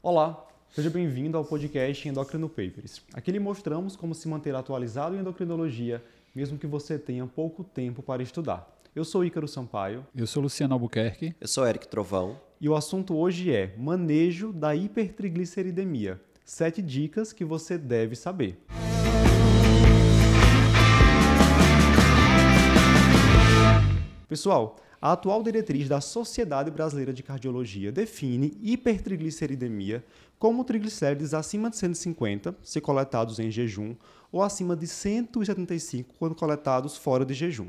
Olá, seja bem-vindo ao podcast Endocrino Papers. Aqui lhe mostramos como se manter atualizado em endocrinologia, mesmo que você tenha pouco tempo para estudar. Eu sou Ícaro Sampaio. Eu sou Luciano Albuquerque. Eu sou Eric Trovão. E o assunto hoje é manejo da hipertrigliceridemia. Sete dicas que você deve saber. Pessoal, a atual diretriz da Sociedade Brasileira de Cardiologia define hipertrigliceridemia como triglicérides acima de 150 se coletados em jejum ou acima de 175 quando coletados fora de jejum.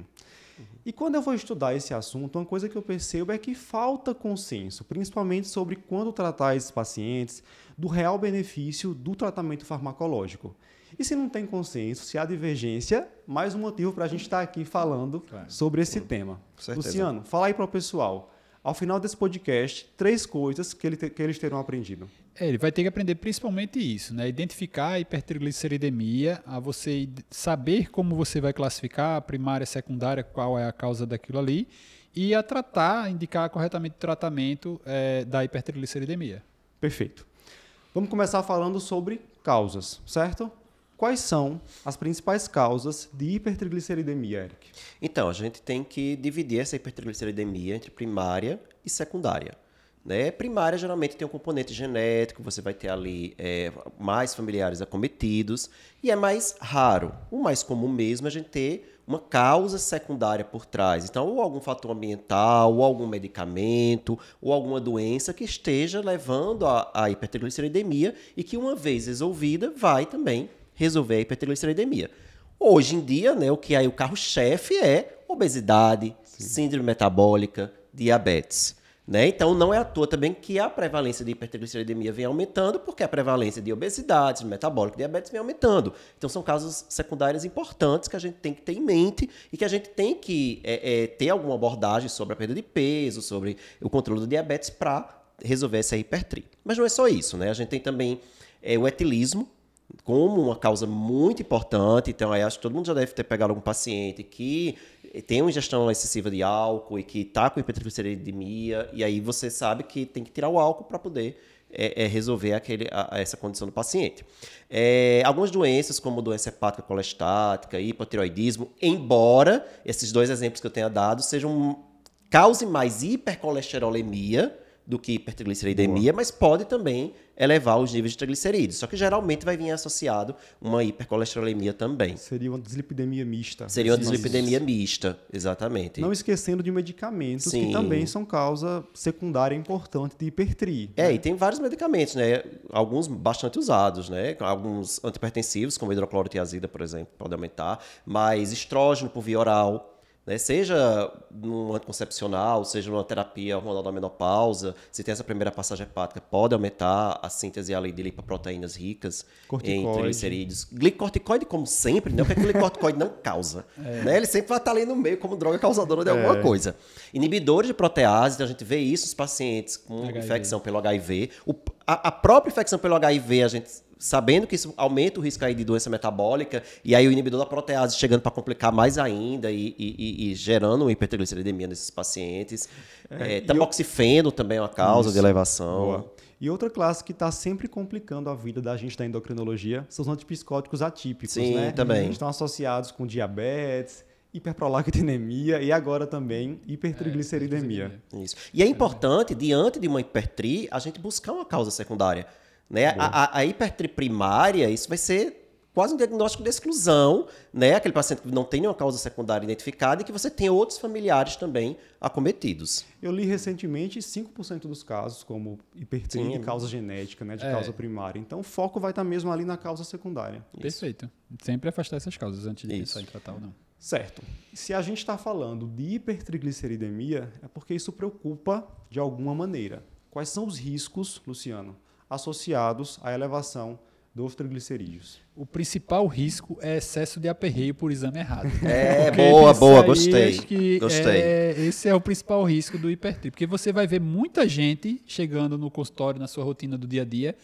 E quando eu vou estudar esse assunto, uma coisa que eu percebo é que falta consenso, principalmente sobre quando tratar esses pacientes, do real benefício do tratamento farmacológico. E se não tem consenso, se há divergência, mais um motivo para a gente estar tá aqui falando claro. sobre esse tema. Luciano, fala aí para o pessoal. Ao final desse podcast, três coisas que, ele te, que eles terão aprendido. É, ele vai ter que aprender principalmente isso, né? Identificar a hipertrigliceridemia, a você saber como você vai classificar a primária, a secundária, qual é a causa daquilo ali, e a tratar, indicar corretamente o tratamento é, da hipertrigliceridemia. Perfeito. Vamos começar falando sobre causas, certo? Quais são as principais causas de hipertrigliceridemia, Eric? Então, a gente tem que dividir essa hipertrigliceridemia entre primária e secundária. Né? Primária geralmente tem um componente genético, você vai ter ali é, mais familiares acometidos, e é mais raro. O mais comum mesmo é a gente ter uma causa secundária por trás. Então, ou algum fator ambiental, ou algum medicamento, ou alguma doença que esteja levando à hipertrigliceridemia e que, uma vez resolvida, vai também resolver a hipertrigliceridemia. Hoje em dia, né, o que aí é o carro-chefe é obesidade, Sim. síndrome metabólica, diabetes. Né? Então, não é à toa também que a prevalência de hipertrigliceridemia vem aumentando, porque a prevalência de obesidade, metabólico, diabetes vem aumentando. Então, são casos secundários importantes que a gente tem que ter em mente e que a gente tem que é, é, ter alguma abordagem sobre a perda de peso, sobre o controle do diabetes para resolver essa hipertri. Mas não é só isso, né? A gente tem também é, o etilismo, como uma causa muito importante, então aí acho que todo mundo já deve ter pegado algum paciente que tem uma ingestão excessiva de álcool e que está com hipertrigliceridemia, e aí você sabe que tem que tirar o álcool para poder é, é resolver aquele, a, a essa condição do paciente. É, algumas doenças, como doença hepática colestática, hipotiroidismo, embora esses dois exemplos que eu tenha dado sejam cause mais hipercolesterolemia, do que hipertrigliceridemia, Boa. mas pode também elevar os níveis de triglicerídeos. Só que geralmente vai vir associado uma hipercolesterolemia também. Seria uma dislipidemia mista. Seria uma dislipidemia mista, exatamente. Não esquecendo de medicamentos Sim. que também são causa secundária importante de hipertri. É, né? e tem vários medicamentos, né? Alguns bastante usados, né? Alguns antipertensivos, como hidroclorotiazida, por exemplo, pode aumentar, mas estrógeno por via oral né? Seja num anticoncepcional, seja numa terapia hormonal da menopausa, se tem essa primeira passagem hepática, pode aumentar a síntese ali de lipoproteínas ricas em triglicerídeos. Glicorticoide, como sempre, né? Porque é o glicorticoide não causa. É. Né? Ele sempre vai estar tá ali no meio como droga causadora de alguma é. coisa. Inibidores de protease, então a gente vê isso nos pacientes com HIV. infecção pelo HIV. O, a, a própria infecção pelo HIV, a gente sabendo que isso aumenta o risco aí de doença metabólica, e aí o inibidor da protease chegando para complicar mais ainda e, e, e gerando hipertrigliceridemia nesses pacientes. É, é, tamoxifeno eu... também é uma causa isso. de elevação. Boa. E outra classe que está sempre complicando a vida da gente da endocrinologia são os antipsicóticos atípicos, Sim, né? também. Que estão associados com diabetes, hiperprolactinemia e agora também hipertrigliceridemia. É, Isso. E é importante, diante de uma hipertri, a gente buscar uma causa secundária. Né? A, a, a hipertriprimária, isso vai ser quase um diagnóstico de exclusão, né? Aquele paciente que não tem nenhuma causa secundária identificada e que você tem outros familiares também acometidos. Eu li recentemente 5% dos casos como hipertri de causa genética, né? De é. causa primária. Então o foco vai estar mesmo ali na causa secundária. Isso. Perfeito. Sempre afastar essas causas antes de isso. pensar em tratar ou não. Certo. Se a gente está falando de hipertrigliceridemia, é porque isso preocupa de alguma maneira. Quais são os riscos, Luciano? associados à elevação dos triglicerídeos. O principal risco é excesso de aperreio por exame errado. É, boa, boa, gostei. gostei. É, esse é o principal risco do hipertrio, porque você vai ver muita gente chegando no consultório, na sua rotina do dia a dia,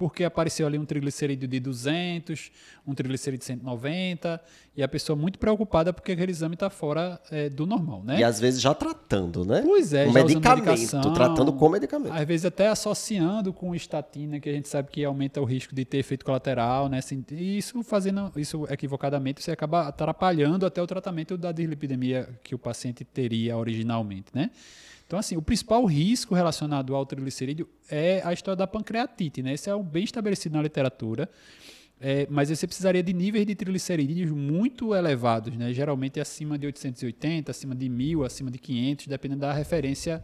porque apareceu ali um triglicerídeo de 200, um triglicerídeo de 190, e a pessoa muito preocupada porque aquele exame está fora é, do normal, né? E às vezes já tratando, né? Pois é, com já medicamento, tratando com medicamento. Às vezes até associando com estatina, que a gente sabe que aumenta o risco de ter efeito colateral, né? Assim, e isso fazendo isso equivocadamente, você acaba atrapalhando até o tratamento da dislipidemia que o paciente teria originalmente, né? Então, assim, o principal risco relacionado ao triglicerídeo é a história da pancreatite, né? Esse é bem estabelecido na literatura. É, mas você precisaria de níveis de triglicerídeos muito elevados, né? geralmente acima de 880, acima de 1.000, acima de 500, dependendo da referência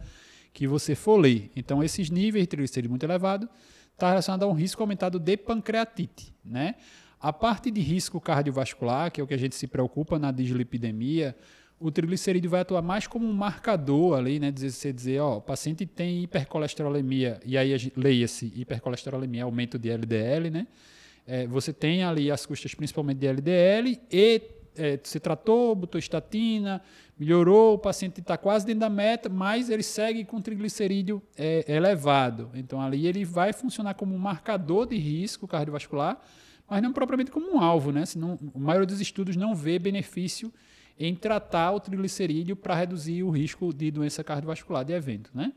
que você for ler. Então, esses níveis de triglicerídeos muito elevados está relacionado a um risco aumentado de pancreatite. Né? A parte de risco cardiovascular, que é o que a gente se preocupa na dislipidemia, o triglicerídeo vai atuar mais como um marcador ali, né? Dizer, você dizer, ó, o paciente tem hipercolesterolemia, e aí leia-se hipercolesterolemia, aumento de LDL, né? É, você tem ali as custas principalmente de LDL e é, se tratou, botou estatina, melhorou, o paciente está quase dentro da meta, mas ele segue com triglicerídeo é, elevado. Então ali ele vai funcionar como um marcador de risco cardiovascular, mas não propriamente como um alvo, né? Senão, a maioria dos estudos não vê benefício em tratar o triglicerídeo para reduzir o risco de doença cardiovascular de evento, né?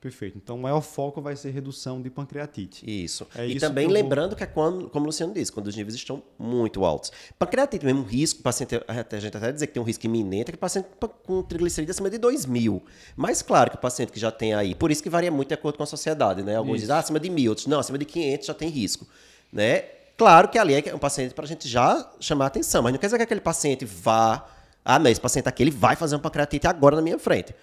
Perfeito. Então, o maior foco vai ser redução de pancreatite. Isso. É e isso também que lembrando vou... que é quando, como o Luciano disse, quando os níveis estão muito altos. Pancreatite mesmo, risco, o paciente, a gente até dizer que tem um risco iminente, é que o paciente tá com triglicerídeo acima de 2 mil. Mas claro que o paciente que já tem aí, por isso que varia muito de acordo com a sociedade, né? Alguns isso. dizem ah, acima de mil, outros não, acima de 500 já tem risco, né? Claro que ali é, é um paciente para a gente já chamar atenção, mas não quer dizer que aquele paciente vá ah, não, esse paciente aqui ele vai fazer uma pancreatite agora na minha frente.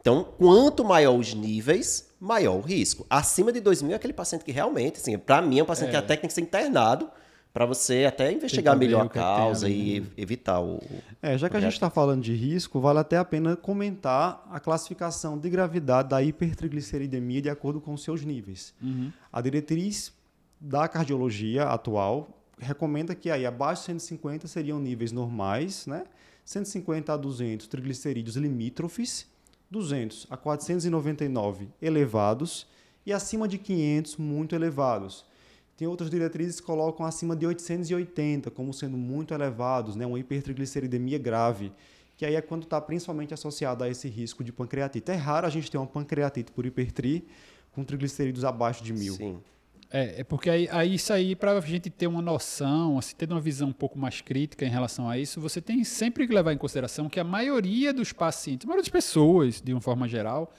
Então, quanto maior os níveis, maior o risco. Acima de 2 mil é aquele paciente que realmente, assim, para mim é um paciente é. que até tem que ser internado para você até investigar melhor a é causa tem, e né? evitar o... É, já que a gente está falando de risco, vale até a pena comentar a classificação de gravidade da hipertrigliceridemia de acordo com seus níveis. Uhum. A diretriz da cardiologia atual recomenda que aí abaixo de 150 seriam níveis normais, né? 150 a 200 triglicerídeos limítrofes, 200 a 499 elevados e acima de 500 muito elevados. Tem outras diretrizes que colocam acima de 880 como sendo muito elevados, né, uma hipertrigliceridemia grave, que aí é quando está principalmente associado a esse risco de pancreatite. É raro a gente ter uma pancreatite por hipertri com triglicerídeos abaixo de mil. Sim. É, é porque aí, aí isso aí, para a gente ter uma noção, assim, ter uma visão um pouco mais crítica em relação a isso, você tem sempre que levar em consideração que a maioria dos pacientes, a maioria das pessoas, de uma forma geral,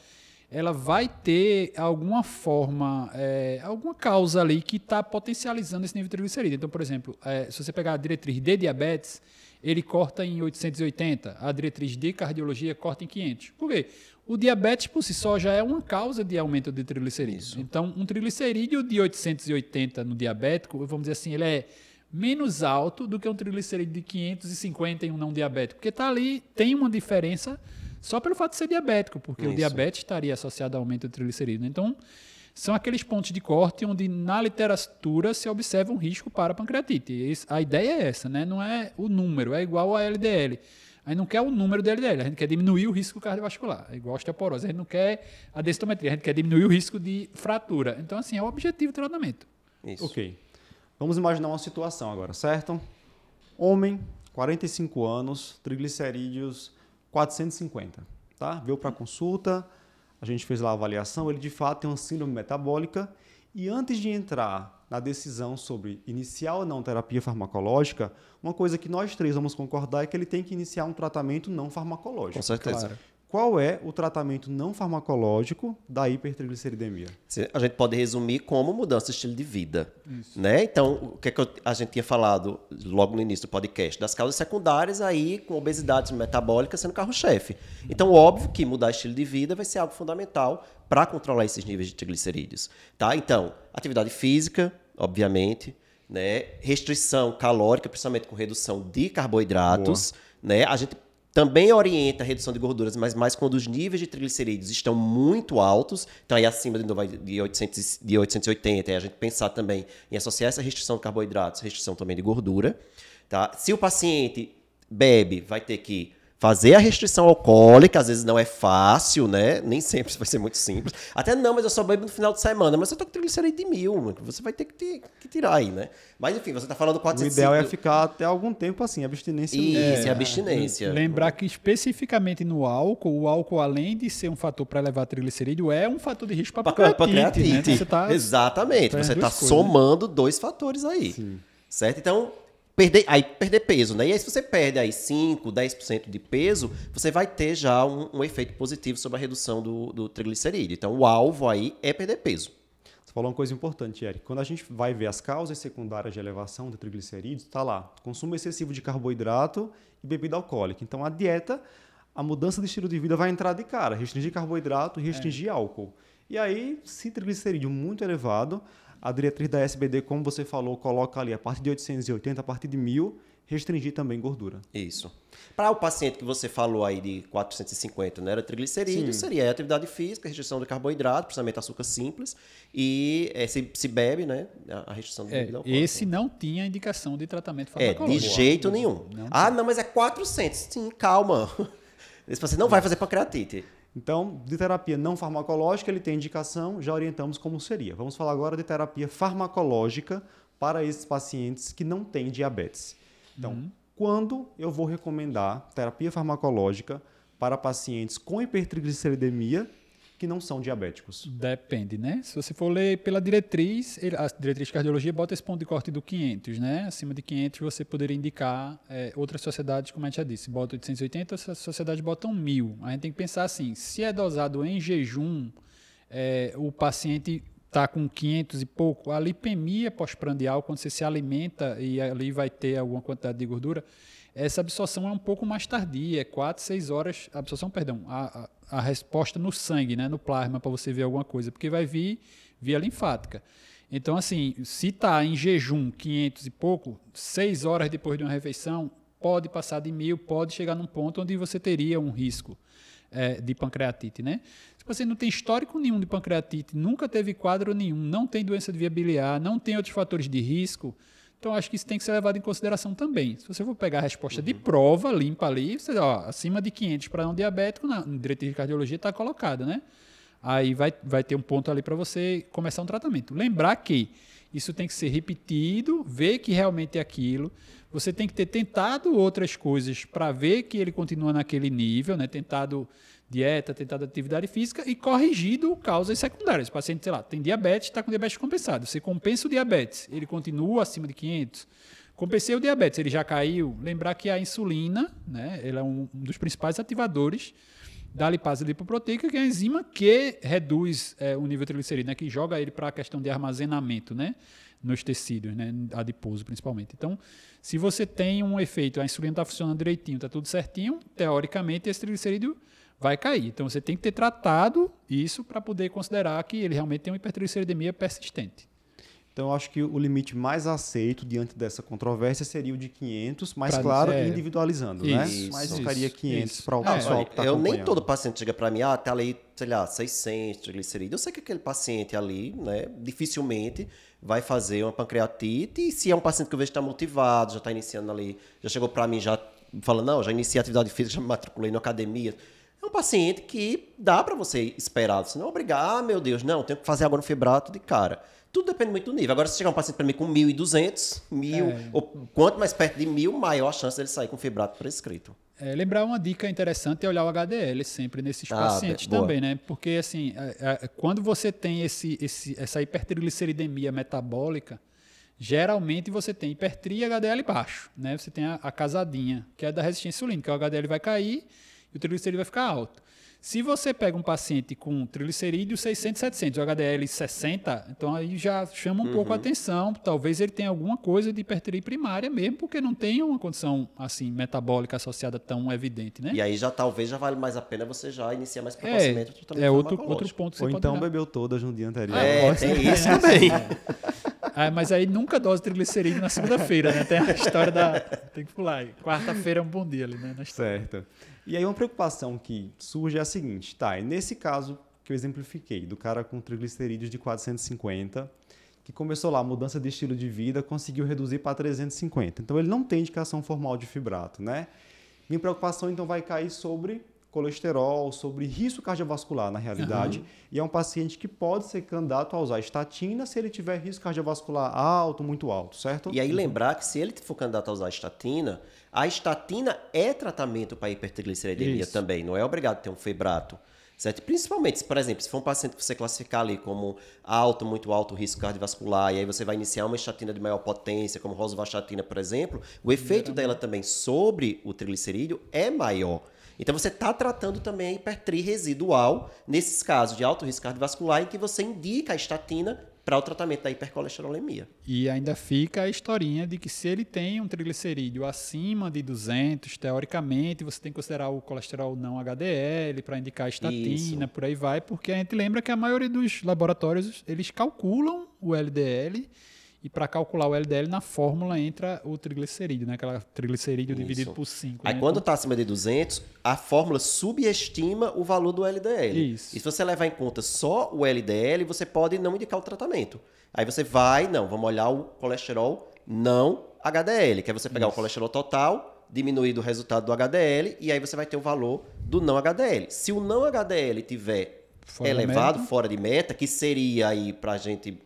ela vai ter alguma forma, é, alguma causa ali que está potencializando esse nível de triglicerídeo. Então, por exemplo, é, se você pegar a diretriz de diabetes, ele corta em 880, a diretriz de cardiologia corta em 500. Por quê? O diabetes por si só já é uma causa de aumento de triglicerídeos. Isso. Então, um triglicerídeo de 880 no diabético, vamos dizer assim, ele é menos alto do que um triglicerídeo de 550 em um não diabético, porque está ali, tem uma diferença só pelo fato de ser diabético, porque Isso. o diabetes estaria associado ao aumento de triglicerídeos. Né? Então, são aqueles pontos de corte onde na literatura se observa um risco para pancreatite. A ideia é essa, né? não é o número, é igual a LDL. A gente não quer o número do LDL, a gente quer diminuir o risco cardiovascular, é igual a osteoporose. A gente não quer a densitometria, a gente quer diminuir o risco de fratura. Então, assim, é o objetivo do tratamento. Isso. Ok. Vamos imaginar uma situação agora, certo? Homem, 45 anos, triglicerídeos 450, tá? Veio para consulta, a gente fez lá a avaliação, ele de fato tem uma síndrome metabólica e antes de entrar na decisão sobre iniciar ou não terapia farmacológica, uma coisa que nós três vamos concordar é que ele tem que iniciar um tratamento não farmacológico. Com certeza. Claro. Qual é o tratamento não farmacológico da hipertrigliceridemia? A gente pode resumir como mudança de estilo de vida. Isso. Né? Então, o que, é que a gente tinha falado logo no início do podcast? Das causas secundárias aí, com obesidade metabólica sendo carro-chefe. Então, óbvio que mudar estilo de vida vai ser algo fundamental para controlar esses níveis de triglicerídeos. Tá? Então, atividade física, obviamente, né? Restrição calórica, principalmente com redução de carboidratos, Boa. né? A gente também orienta a redução de gorduras, mas mais quando os níveis de triglicerídeos estão muito altos, então aí acima de 800, de 880, aí a gente pensar também em associar essa restrição de carboidratos, restrição também de gordura, tá? Se o paciente bebe, vai ter que fazer a restrição alcoólica, às vezes não é fácil, né? Nem sempre vai ser muito simples. Até não, mas eu só bebo no final de semana. Mas eu tô com triglicerídeo de mil, você vai ter que, ter que, tirar aí, né? Mas enfim, você tá falando 400... O ideal é ficar até algum tempo assim, abstinência. Isso, é, abstinência. Lembrar que especificamente no álcool, o álcool além de ser um fator para elevar triglicerídeo, é um fator de risco para pancreatite. Né? Você tá Exatamente, você tá coisas. somando dois fatores aí. Sim. Certo? Então, perder, aí perder peso, né? E aí se você perde aí 5, 10% de peso, você vai ter já um, um, efeito positivo sobre a redução do, do triglicerídeo. Então o alvo aí é perder peso. Você falou uma coisa importante, Eric. Quando a gente vai ver as causas secundárias de elevação de triglicerídeos, está lá, consumo excessivo de carboidrato e bebida alcoólica. Então a dieta, a mudança de estilo de vida vai entrar de cara, restringir carboidrato e restringir é. álcool. E aí, se triglicerídeo muito elevado, a diretriz da SBD, como você falou, coloca ali a partir de 880, a partir de 1000, restringir também gordura. Isso. Para o paciente que você falou aí de 450, né, era triglicerídeo, Sim. seria atividade física, restrição de carboidrato, principalmente açúcar simples, e é, se, se, bebe, né, a restrição de é, bebida alcoólica. Esse não tinha indicação de tratamento farmacológico. É, de jeito nenhum. Não ah, não, mas é 400. Sim, calma. Esse paciente não vai fazer pancreatite. Então, de terapia não farmacológica, ele tem indicação, já orientamos como seria. Vamos falar agora de terapia farmacológica para esses pacientes que não têm diabetes. Então, uhum. quando eu vou recomendar terapia farmacológica para pacientes com hipertrigliceridemia que não são diabéticos? Depende, né? Se você for ler pela diretriz, a diretriz de cardiologia bota esse ponto de corte do 500, né? Acima de 500 você poderia indicar é, outras sociedades, como a gente já disse, bota 880, as sociedades bota 1000. A gente tem que pensar assim, se é dosado em jejum, é, o paciente está com 500 e pouco, a lipemia pós-prandial, quando você se alimenta e ali vai ter alguma quantidade de gordura, essa absorção é um pouco mais tardia, é 4, 6 horas, absorção, perdão, a, a a resposta no sangue, né, no plasma, para você ver alguma coisa, porque vai vir via linfática. Então, assim, se está em jejum 500 e pouco, 6 horas depois de uma refeição, pode passar de mil, pode chegar num ponto onde você teria um risco é, de pancreatite, né? Tipo se assim, você não tem histórico nenhum de pancreatite, nunca teve quadro nenhum, não tem doença de via biliar, não tem outros fatores de risco, então, acho que isso tem que ser levado em consideração também. Se você for pegar a resposta de uhum. prova, limpa ali, você, ó, acima de 500 para não diabético, na diretriz de cardiologia está colocada, né? Aí vai, vai ter um ponto ali para você começar um tratamento. Lembrar que isso tem que ser repetido, ver que realmente é aquilo. Você tem que ter tentado outras coisas para ver que ele continua naquele nível, né? Tentado dieta, tentada atividade física e corrigido causas secundárias. O paciente, sei lá, tem diabetes, está com diabetes compensado. Você compensa o diabetes, ele continua acima de 500. Compensei o diabetes, ele já caiu. Lembrar que a insulina, né, ela é um dos principais ativadores da lipase lipoproteica, que é a enzima que reduz é, o nível de triglicerídeo, né, que joga ele para a questão de armazenamento, né, nos tecidos, né, adiposo principalmente. Então, se você tem um efeito, a insulina está funcionando direitinho, está tudo certinho, teoricamente esse triglicerídeo vai cair. Então você tem que ter tratado isso para poder considerar que ele realmente tem uma hipertrigliceridemia persistente. Então, acho que o limite mais aceito diante dessa controvérsia seria o de 500, mas, pra claro, dizer, é. individualizando, isso, né? Isso, mas ficaria 500 para o pessoal é, que tá Eu nem todo paciente chega para mim, ah, tá ali, sei lá, 600 triglicerídeos. Eu sei que aquele paciente ali, né, dificilmente vai fazer uma pancreatite. E se é um paciente que eu vejo que está motivado, já está iniciando ali, já chegou para mim, já falando, não, já iniciei atividade física, já me matriculei na academia é um paciente que dá para você esperar. Você não é obrigar, ah, meu Deus, não, tenho que fazer agora um fibrato de cara. Tudo depende muito do nível. Agora, se chegar um paciente para mim com 1.200, 1.000, é. ou quanto mais perto de 1.000, maior a chance dele sair com fibrato prescrito. É, lembrar uma dica interessante é olhar o HDL sempre nesses ah, pacientes boa. também, né? Porque, assim, a, é, a, é, quando você tem esse, esse, essa hipertrigliceridemia metabólica, geralmente você tem hipertria e HDL baixo, né? Você tem a, a casadinha, que é da resistência insulínica, que o HDL vai cair e o triglicerídeo vai ficar alto. Se você pega um paciente com triglicerídeo 600, 700, o HDL 60, então aí já chama um uhum. pouco a uhum. atenção. Talvez ele tenha alguma coisa de hipertrofia primária mesmo, porque não tem uma condição assim metabólica associada tão evidente, né? E aí já talvez já vale mais a pena você já iniciar mais precocemente é, É outro, outro ponto que Ou então bebeu todas no dia anterior. É, é tem isso também. Ah, mas aí nunca dose triglicerídeo na segunda-feira, né? Tem a história da. Tem que pular. aí. Quarta-feira é um bom dia ali, né? Certo. E aí uma preocupação que surge é a seguinte, tá, e nesse caso que eu exemplifiquei, do cara com triglicerídeos de 450, que começou lá, mudança de estilo de vida, conseguiu reduzir para 350. Então ele não tem indicação formal de fibrato, né? Minha preocupação então vai cair sobre colesterol, sobre risco cardiovascular, na realidade. Uhum. E é um paciente que pode ser candidato a usar estatina se ele tiver risco cardiovascular alto, muito alto, certo? E aí lembrar que se ele for candidato a usar estatina, a estatina é tratamento para hipertrigliceridemia Isso. também, não é obrigado a ter um febrato. Certo? Principalmente, por exemplo, se for um paciente que você classificar ali como alto, muito alto risco cardiovascular, e aí você vai iniciar uma estatina de maior potência, como rosuvastatina, por exemplo, o efeito dela também sobre o triglicerídeo é maior. Então você está tratando também a hipertri residual, nesses casos de alto risco cardiovascular, em que você indica a estatina para o tratamento da hipercolesterolemia. E ainda fica a historinha de que se ele tem um triglicerídeo acima de 200, teoricamente, você tem que considerar o colesterol não HDL para indicar a estatina, Isso. por aí vai, porque a gente lembra que a maioria dos laboratórios, eles calculam o LDL e para calcular o LDL, na fórmula entra o triglicerídeo, né? Aquela triglicerídeo Isso. dividido por 5. Aí né? quando está então acima de 200, a fórmula subestima o valor do LDL. Isso. E se você levar em conta só o LDL, você pode não indicar o tratamento. Aí você vai, não, vamos olhar o colesterol não HDL, que é você pegar Isso. o colesterol total, diminuir o resultado do HDL, e aí você vai ter o valor do não HDL. Se o não HDL tiver fora elevado, de fora de meta, que seria aí para a gente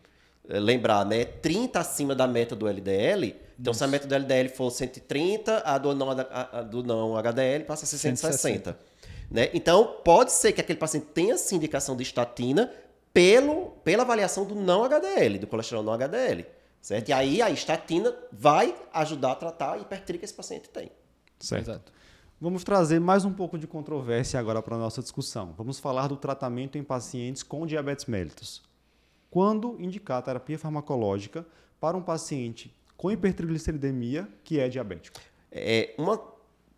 eh, lembrar, né? 30 acima da meta do LDL. Então, Isso. se a meta do LDL for 130, a do não, a, a do não HDL passa a ser 160. 160. Né? Então, pode ser que aquele paciente tenha sindicação indicação de estatina pelo, pela avaliação do não HDL, do colesterol não HDL. Certo? E aí a estatina vai ajudar a tratar a hipertria que esse paciente tem. Certo. Exato. Vamos trazer mais um pouco de controvérsia agora para a nossa discussão. Vamos falar do tratamento em pacientes com diabetes mellitus quando indicar terapia farmacológica para um paciente com hipertrigliceridemia que é diabético. É uma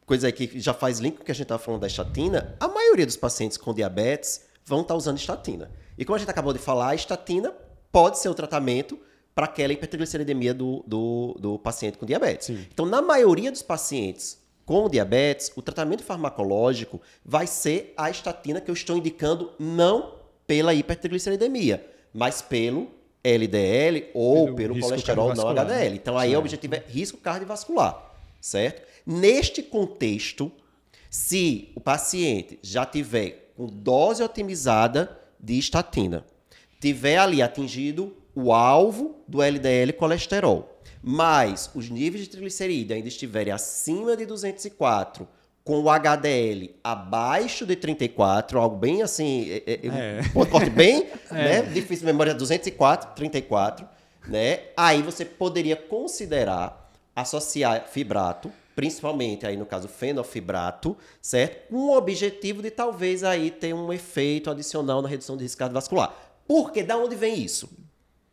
coisa que já faz link com o que a gente estava falando da estatina. A maioria dos pacientes com diabetes vão estar tá usando estatina. E como a gente acabou de falar, a estatina pode ser o tratamento para aquela hipertrigliceridemia do, do, do, paciente com diabetes. Sim. Então, na maioria dos pacientes com diabetes, o tratamento farmacológico vai ser a estatina que eu estou indicando não pela hipertrigliceridemia, mas pelo LDL ou pelo, pelo colesterol não né? HDL. Então aí certo. É o objetivo é risco cardiovascular, certo? Neste contexto, se o paciente já tiver com dose otimizada de estatina, tiver ali atingido o alvo do LDL colesterol, mas os níveis de triglicerídeo ainda estiverem acima de 204 com o HDL abaixo de 34, algo bem assim, é, é, é, é. um ponto bem, é. né? Difícil memória 204, 34, né? Aí você poderia considerar associar fibrato, principalmente aí no caso fenofibrato, certo? Com o objetivo de talvez aí ter um efeito adicional na redução de risco cardiovascular. Porque da onde vem isso?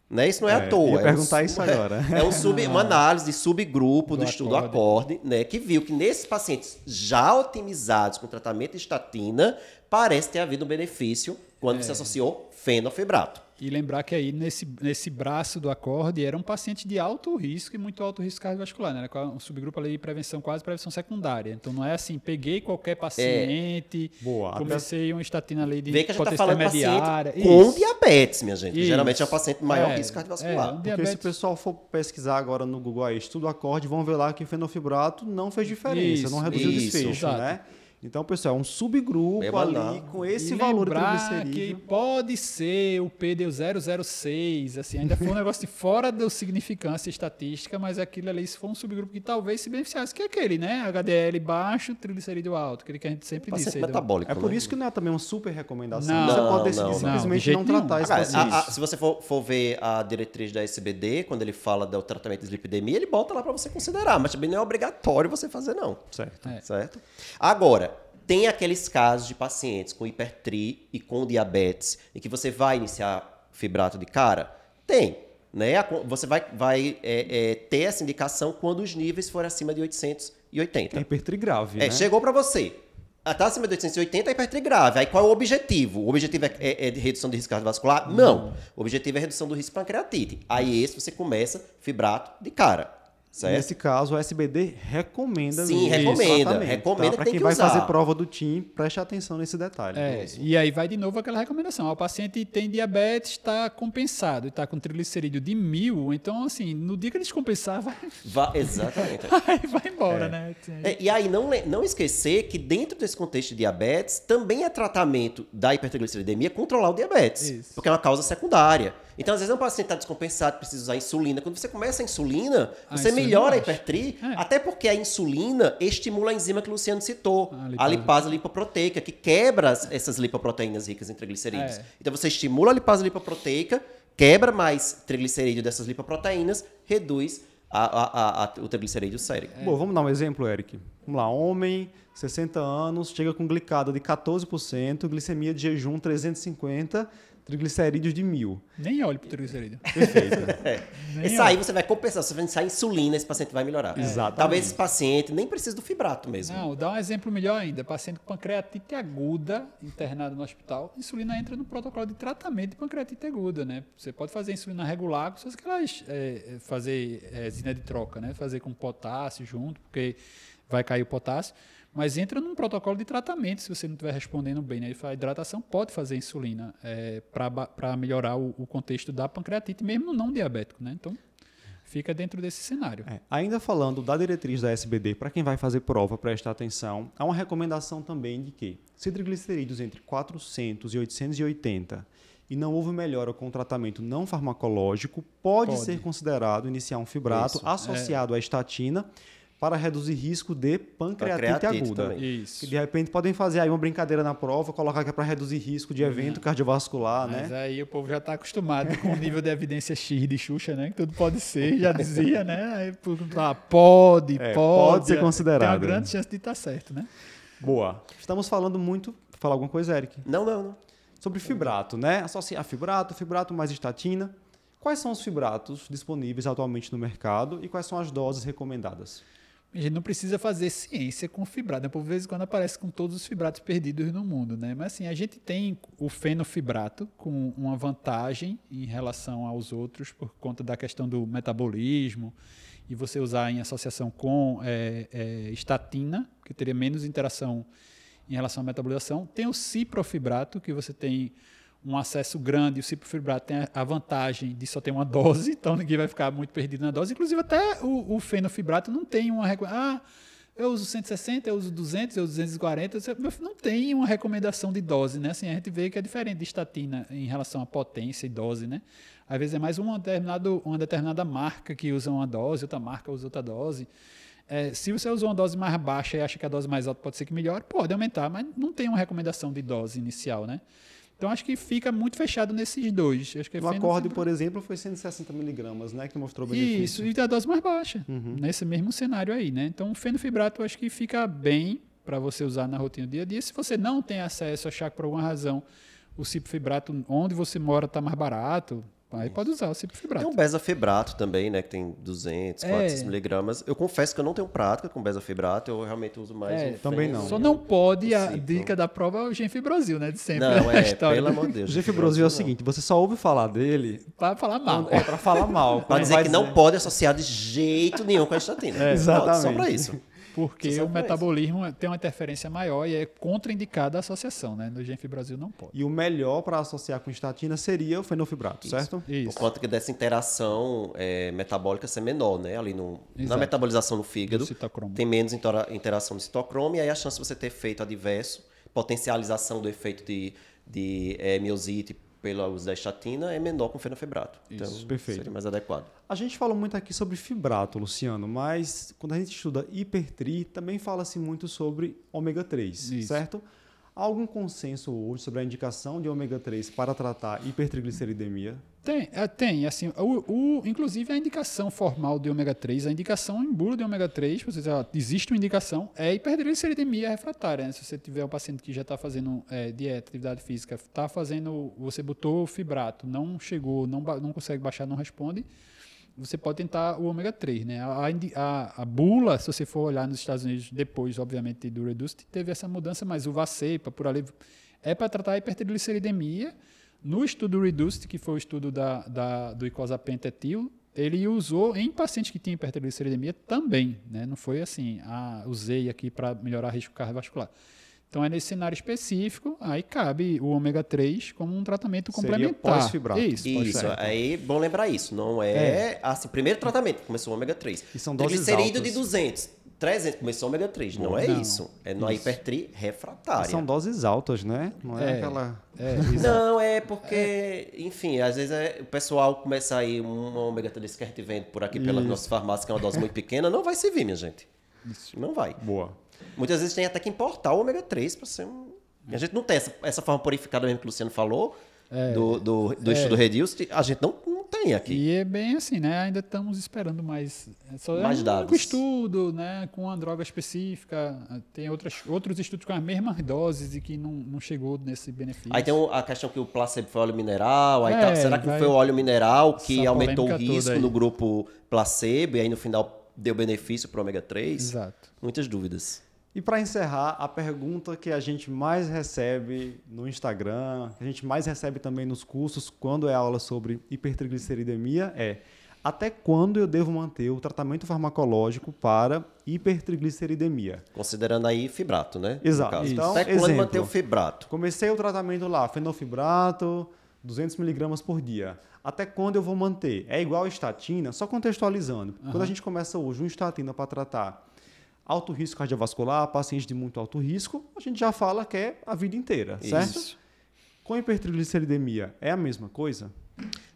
Né? Isso não é, é à toa. é um, isso agora. É, um sub, uma análise de subgrupo do, do estudo acorde. acorde, né? que viu que nesses pacientes já otimizados com tratamento de estatina, parece ter havido um benefício quando é. você associou fenofibrato. E lembrar que aí nesse, nesse braço do acorde era um paciente de alto risco e muito alto risco cardiovascular, né? Era um subgrupo ali de prevenção, quase prevenção secundária. Então não é assim, peguei qualquer paciente, é. Boa, comecei uma estatina ali de Vê que a gente tá falando com Isso. diabetes, minha gente. Geralmente é o paciente de maior é, risco cardiovascular. É, um Porque se o pessoal for pesquisar agora no Google aí, estudo acorde, vão ver lá que fenofibrato não fez diferença, isso, não reduziu isso, o desfecho, né? exato. né? Então, pessoal, é um subgrupo Beba ali lá. com esse e valor triglicerídeo. que pode ser o Pd 006, assim, ainda foi um negócio de fora da significância estatística, mas aquilo ali, se for um subgrupo que talvez se beneficiasse, que é aquele, né? HDL baixo, triglicerídeo alto, aquele que a gente sempre disse. Aí, metabólico, é por né? isso que não é também uma super recomendação. Não, você pode decidir não, simplesmente não, de não tratar esse paciente. se você for, for, ver a diretriz da SBD, quando ele fala do tratamento de lipidemia, ele bota lá para você considerar, mas também não é obrigatório você fazer, não. Certo. É. Certo? Agora, tem aqueles casos de pacientes com hipertri e com diabetes em que você vai iniciar fibrato de cara? Tem. Né? Você vai, vai é, é, ter essa indicação quando os níveis forem acima de 880. É hipertri grave. É, né? Chegou para você. Está acima de 880 é hipertri grave. Aí qual é o objetivo? O objetivo é, é, é redução do risco cardiovascular? Não. O objetivo é redução do risco de pancreatite. Aí esse você começa fibrato de cara. Certo? Nesse caso, o SBD recomenda. Sim, recomenda. Tá? Recomenda tá? Para quem vai usar. fazer prova do TIM, preste atenção nesse detalhe. É, e aí vai de novo aquela recomendação. Ah, o paciente tem diabetes, está compensado, está com triglicerídeo de mil, então, assim, no dia que ele descompensar, vai... vai... exatamente. aí vai embora, é. né? É, e aí, não, não esquecer que dentro desse contexto de diabetes, também é tratamento da hipertrigliceridemia controlar o diabetes, Isso. porque é uma causa secundária. Então, às vezes, um paciente está descompensado, precisa usar insulina. Quando você começa a insulina, a ah, você insulina melhora a hipertri, é. até porque a insulina estimula a enzima que o Luciano citou, ah, a, a lipase lipoproteica, que quebra essas lipoproteínas ricas em triglicerídeos. É. Então, você estimula a lipase lipoproteica, quebra mais triglicerídeo dessas lipoproteínas, reduz a, a, a, o triglicerídeo sérico. É. Bom, vamos dar um exemplo, Eric. Vamos lá, homem, 60 anos, chega com glicada de 14%, glicemia de jejum 350, Triglicerídeos de mil. Nem olhe para o triglicerídeo. Perfeito. é. Isso aí você vai compensar. Você vai sair insulina, esse paciente vai melhorar. É, Exato. Talvez esse paciente nem precise do fibrato mesmo. Não, dá um exemplo melhor ainda. Paciente com pancreatite aguda, internado no hospital, insulina entra no protocolo de tratamento de pancreatite aguda, né? Você pode fazer insulina regular, com suas que elas é, é fazer é, de troca, né? Fazer com potássio junto, porque vai cair o potássio mas entra num protocolo de tratamento se você não estiver respondendo bem. Né? A hidratação pode fazer insulina é, para melhorar o, o, contexto da pancreatite, mesmo não diabético. Né? Então, fica dentro desse cenário. É. Ainda falando da diretriz da SBD, para quem vai fazer prova, presta atenção, há uma recomendação também de que, se triglicerídeos entre 400 e 880 e não houve melhora com tratamento não farmacológico, pode, pode. ser considerado iniciar um fibrato Isso. É. associado é. à estatina para reduzir risco de pancreatite, pancreatite aguda. Isso. Que de repente podem fazer aí uma brincadeira na prova, colocar que é para reduzir risco de uhum. evento uhum. cardiovascular, Mas né? Mas aí o povo já está acostumado com o nível de evidência X de Xuxa, né? Que tudo pode ser, já dizia, né? Aí, ah, pode, é, pode. Pode ser considerado. Tem uma grande né? chance de estar tá certo, né? Boa. Estamos falando muito... Falar alguma coisa, Eric? Não, não, não. Sobre fibrato, né? Associar fibrato, fibrato mais estatina. Quais são os fibratos disponíveis atualmente no mercado e quais são as doses recomendadas? A gente não precisa fazer ciência com fibrado. Né? Por vezes quando aparece com todos os fibratos perdidos no mundo, né? Mas assim, a gente tem o fenofibrato com uma vantagem em relação aos outros por conta da questão do metabolismo e você usar em associação com é, é, estatina, que teria menos interação em relação à metabolização. Tem o ciprofibrato, que você tem um acesso grande. O ciprofibrato tem a vantagem de só ter uma dose, então ninguém vai ficar muito perdido na dose. Inclusive, até o, o fenofibrato não tem uma recomendação. Ah, eu uso 160, eu uso 200, eu uso 240. Não tem uma recomendação de dose, né? Assim, a gente vê que é diferente de estatina em relação à potência e dose, né? Às vezes é mais uma, determinado, uma determinada marca que usa uma dose, outra marca usa outra dose. É, se você usou uma dose mais baixa e acha que a dose mais alta pode ser que melhore, pode aumentar, mas não tem uma recomendação de dose inicial, né? Então acho que fica muito fechado nesses dois. Acho que é o acorde, por exemplo, foi 160 miligramas, né? Que mostrou benefício. Isso, e da dose mais baixa, uhum. nesse mesmo cenário aí, né? Então o fenofibrato acho que fica bem para você usar na rotina do dia a dia. Se você não tem acesso a chá por alguma razão, o ciprofibrato onde você mora está mais barato, Aí pode usar o ciprofebrato. Tem um bezafebrato também, né? Que tem 200, é. 400 miligramas. Eu confesso que eu não tenho prática com bezafebrato. Eu realmente uso mais... É, um também não. Só não pode a dica da prova é o genfibrosil, né? De sempre. Não, né, é. Pelo amor de Deus. Genfibrosil é o seguinte. Você só ouve falar dele... Pra falar mal. É, pra falar mal. pra dizer que dizer. não pode associar de jeito nenhum com a estatina. É, exatamente. só pra isso porque o metabolismo isso. tem uma interferência maior e é contraindicada a associação, né? No Genf Brasil não pode. E o melhor para associar com estatina seria o fenofibrato, isso. certo? Isso. Por conta que dessa interação é, metabólica ser menor, né? Ali no, na metabolização no fígado, tem menos interação no citocromo e aí a chance de você ter efeito adverso, potencialização do efeito de, de é, miosite pelo uso da estatina é menor com fenofibrato. Então, isso, então, perfeito. seria mais adequado. A gente falou muito aqui sobre fibrato, Luciano, mas quando a gente estuda hipertri, também fala-se muito sobre ômega 3, Isso. certo? Há algum consenso hoje sobre a indicação de ômega 3 para tratar hipertrigliceridemia? Tem, é, tem. Assim, o, o, inclusive, a indicação formal de ômega 3, a indicação em bula de ômega 3, ou seja, existe uma indicação, é hipertrigliceridemia refratária. Né? Se você tiver um paciente que já está fazendo é, dieta, atividade física, está fazendo, você botou fibrato, não chegou, não, não consegue baixar, não responde, você pode tentar o ômega 3, né? A, a, a, bula, se você for olhar nos Estados Unidos, depois, obviamente, do REDUCE, teve essa mudança, mas o Vacepa, por ali, é para tratar a hipertrigliceridemia. No estudo REDUCE, que foi o estudo da, da, do icosapentetil, ele usou em pacientes que tinham hipertrigliceridemia também, né? Não foi assim, ah, usei aqui para melhorar risco cardiovascular. Então é nesse cenário específico, aí cabe o ômega 3 como um tratamento Seria complementar. Pós-fibrato. Isso, isso aí bom lembrar isso, não é, é. assim, primeiro tratamento, começou o ômega 3. E são doses Triglicerídeo altas. de 200, 300, começou o ômega 3, não é isso, é na hipertri refratária. E são doses altas, né? Não é, é. aquela... É, não, é porque, enfim, às vezes é, o pessoal começa aí um ômega 3 que a gente vende por aqui pelas isso. nossas farmácias, que é uma dose muito pequena, não vai servir, minha gente. Isso. Não vai. Boa. Muitas vezes tem até que importar o ômega 3 para ser um. A gente não tem essa, essa forma purificada mesmo que o Luciano falou, é, do, do, do é. estudo Reduced, a gente não, não tem aqui. E é bem assim, né? Ainda estamos esperando mais. É só é mais é um dados. estudo, né? Com uma droga específica. Tem outras, outros estudos com as mesmas doses e que não, não chegou nesse benefício. Aí tem a questão que o placebo foi óleo mineral. Aí é, tá, será que foi o óleo mineral que aumentou o risco no grupo placebo e aí no final deu benefício para o ômega 3? Exato. Muitas dúvidas. E para encerrar, a pergunta que a gente mais recebe no Instagram, que a gente mais recebe também nos cursos quando é aula sobre hipertrigliceridemia é: até quando eu devo manter o tratamento farmacológico para hipertrigliceridemia? Considerando aí fibrato, né? Exato. Então, até quando exemplo, manter o fibrato? Comecei o tratamento lá, fenofibrato, 200 miligramas por dia. Até quando eu vou manter? É igual a estatina? Só contextualizando. Uhum. Quando a gente começa hoje um estatina para tratar alto risco cardiovascular, pacientes de muito alto risco, a gente já fala que é a vida inteira, Isso. certo? Com hipertrigliceridemia, é a mesma coisa?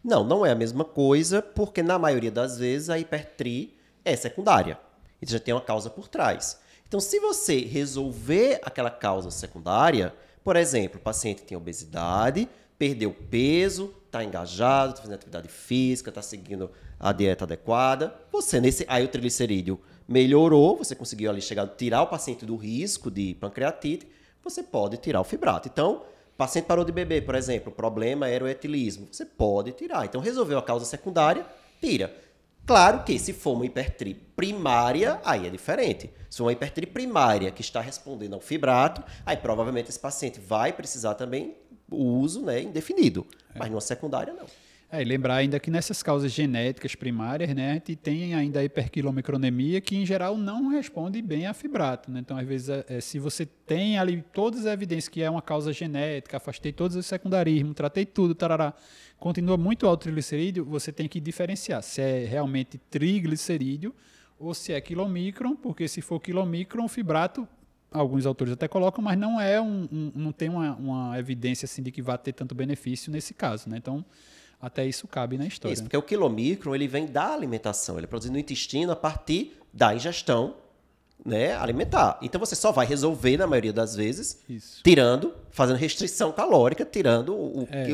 Não, não é a mesma coisa, porque na maioria das vezes a hipertri é secundária. Então já tem uma causa por trás. Então, se você resolver aquela causa secundária, por exemplo, o paciente tem obesidade, perdeu peso, está engajado, está fazendo atividade física, está seguindo a dieta adequada, você nesse aí o triglicerídeo melhorou, você conseguiu ali chegar, tirar o paciente do risco de pancreatite, você pode tirar o fibrato. Então, paciente parou de beber, por exemplo, problema era o etilismo, você pode tirar. Então, resolveu a causa secundária, tira. Claro que se for uma hipertri primária, aí é diferente. Se for uma hipertri primária que está respondendo ao fibrato, aí provavelmente esse paciente vai precisar também o uso né, indefinido. É. Mas numa secundária, não. É, e lembrar ainda que nessas causas genéticas primárias, né, a gente tem ainda a hiperquilomicronemia que em geral não responde bem a fibrato, né? Então, às vezes, é, é, se você tem ali todas as evidências que é uma causa genética, afastei todos os secundarismos, tratei tudo, tarará, continua muito alto triglicerídeo, você tem que diferenciar se é realmente triglicerídeo ou se é quilomicron, porque se for quilomicron, fibrato alguns autores até colocam, mas não é um, um não tem uma, uma, evidência assim de que vá ter tanto benefício nesse caso, né? Então até isso cabe na história. Isso, porque o quilomicron ele vem da alimentação, ele é produzido no intestino a partir da ingestão né, alimentar. Então você só vai resolver, na maioria das vezes, isso. tirando, fazendo restrição calórica, tirando o, é.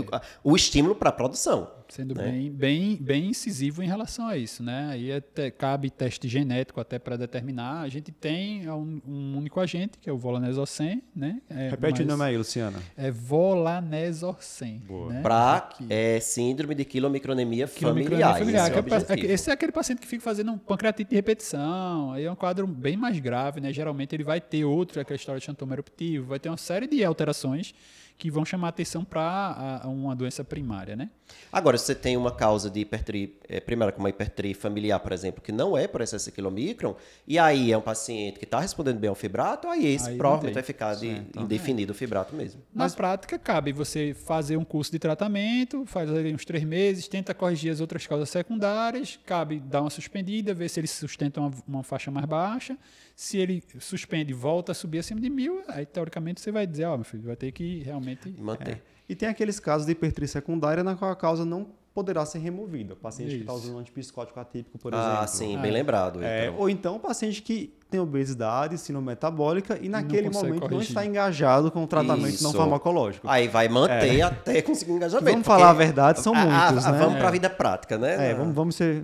o, o estímulo para a produção sendo né? bem, bem, bem incisivo em relação a isso, né? Aí até, cabe teste genético até para determinar. A gente tem é um, um, único agente, que é o volanesocen, né? É, Repete mas, o nome aí, Luciana. É volanesocen. Né? Para é, síndrome de quilomicronemia, familiar. É familiar. Esse, é, é esse, é aquele paciente que fica fazendo um pancreatite de repetição. Aí é um quadro bem mais grave, né? Geralmente ele vai ter outro, aquela história de xantoma eruptivo, vai ter uma série de alterações que vão chamar atenção para uma doença primária, né? Agora, se você tem uma causa de hipertria eh, primeira, como uma hipertria familiar, por exemplo, que não é por excesso quilomicron, e aí é um paciente que está respondendo bem ao fibrato, aí esse aí provavelmente vai ficar de, indefinido o fibrato mesmo. Na Mas... prática, cabe você fazer um curso de tratamento, faz ali uns três meses, tenta corrigir as outras causas secundárias, cabe dar uma suspendida, ver se ele sustenta uma, uma faixa mais baixa, se ele suspende e volta a subir acima de mil, aí teoricamente você vai dizer, ó, oh, meu filho, vai ter que realmente. Manter. É. E tem aqueles casos de hipertrofia secundária na qual a causa não poderá ser removida. Paciente tá Isso. que está usando um antipsicótico atípico, por ah, exemplo. Ah, sim, bem lembrado. É, então. Ou então paciente que tem obesidade, síndrome metabólica e naquele não momento corrigir. não está engajado com o tratamento Isso. não farmacológico. Aí vai manter é. até conseguir engajamento. Vamos falar a verdade, são a, muitos, a, a, né? Vamos para a é. vida prática, né? É, vamos, vamos ser,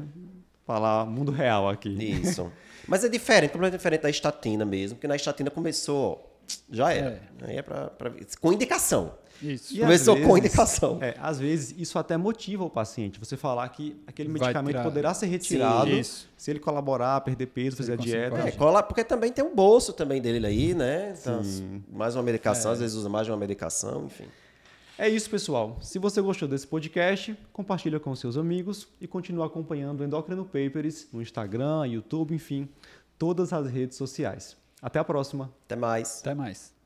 falar mundo real aqui. Isso. Mas é diferente, completamente diferente da estatina mesmo, porque na estatina começou, já era. É. Né? Aí é pra, pra, com indicação. Isso. E começou vezes, com indicação. É, às vezes isso até motiva o paciente. Você falar que aquele Vai medicamento tirar. poderá ser retirado Sim, se ele colaborar, perder peso, fazer a dieta. É, cola, porque também tem um bolso também dele aí, né? Então, mais uma medicação, é. às vezes usa mais de uma medicação, enfim. É isso, pessoal. Se você gostou desse podcast, compartilha com seus amigos e continue acompanhando o Endocrino Papers no Instagram, YouTube, enfim, todas as redes sociais. Até a próxima. Até mais. Até mais.